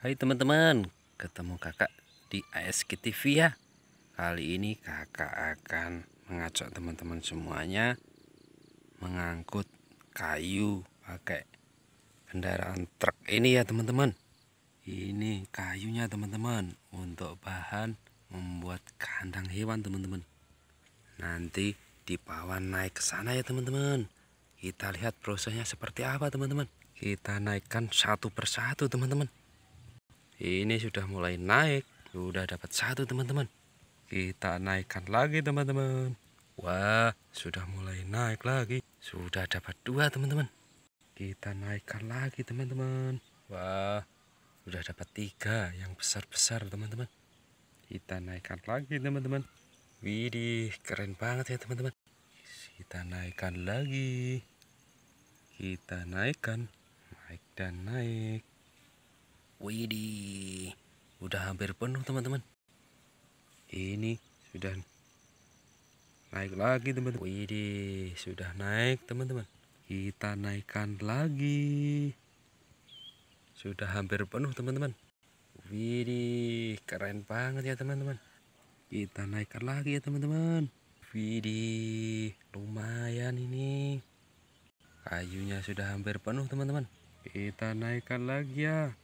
Hai teman-teman, ketemu kakak di ASK TV ya Kali ini kakak akan mengajak teman-teman semuanya Mengangkut kayu pakai kendaraan truk ini ya teman-teman Ini kayunya teman-teman Untuk bahan membuat kandang hewan teman-teman Nanti dipawan naik ke sana ya teman-teman Kita lihat prosesnya seperti apa teman-teman Kita naikkan satu persatu teman-teman ini sudah mulai naik sudah dapat satu teman-teman kita naikkan lagi teman-teman wah sudah mulai naik lagi sudah dapat dua teman-teman kita naikkan lagi teman-teman wah sudah dapat tiga yang besar-besar teman-teman kita naikkan lagi teman-teman widih keren banget ya teman-teman kita naikkan lagi kita naikkan naik dan naik Widih, udah hampir penuh teman-teman. Ini sudah naik lagi teman-teman. Widih, sudah naik teman-teman. Kita naikkan lagi. Sudah hampir penuh teman-teman. Widih, keren banget ya teman-teman. Kita naikkan lagi ya teman-teman. Widih, lumayan ini. Kayunya sudah hampir penuh teman-teman. Kita naikkan lagi ya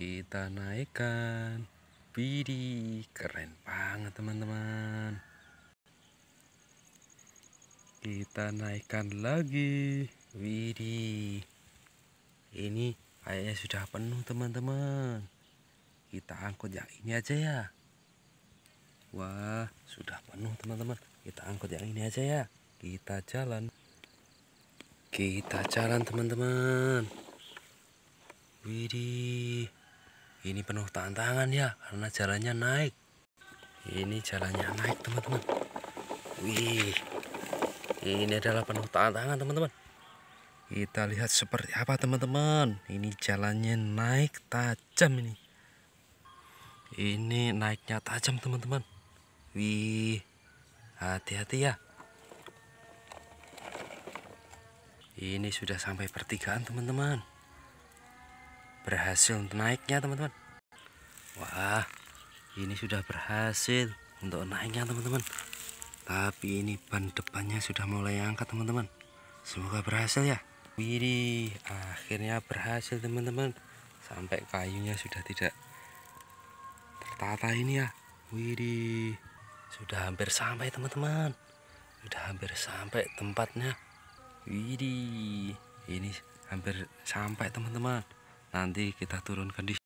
kita naikkan Widi keren banget teman-teman kita naikkan lagi Widi ini kayaknya sudah penuh teman-teman kita angkut yang ini aja ya wah sudah penuh teman-teman kita angkut yang ini aja ya kita jalan kita jalan teman-teman Widih ini penuh tantangan ya karena jalannya naik ini jalannya naik teman-teman wih ini adalah penuh tantangan teman-teman kita lihat seperti apa teman-teman ini jalannya naik tajam ini ini naiknya tajam teman-teman wih hati-hati ya ini sudah sampai pertigaan teman-teman berhasil untuk naiknya teman-teman wah ini sudah berhasil untuk naiknya teman-teman tapi ini ban depannya sudah mulai angkat teman-teman semoga berhasil ya Wiri, akhirnya berhasil teman-teman sampai kayunya sudah tidak tertata ini ya Wiri, sudah hampir sampai teman-teman sudah hampir sampai tempatnya Wiri, ini hampir sampai teman-teman nanti kita turunkan di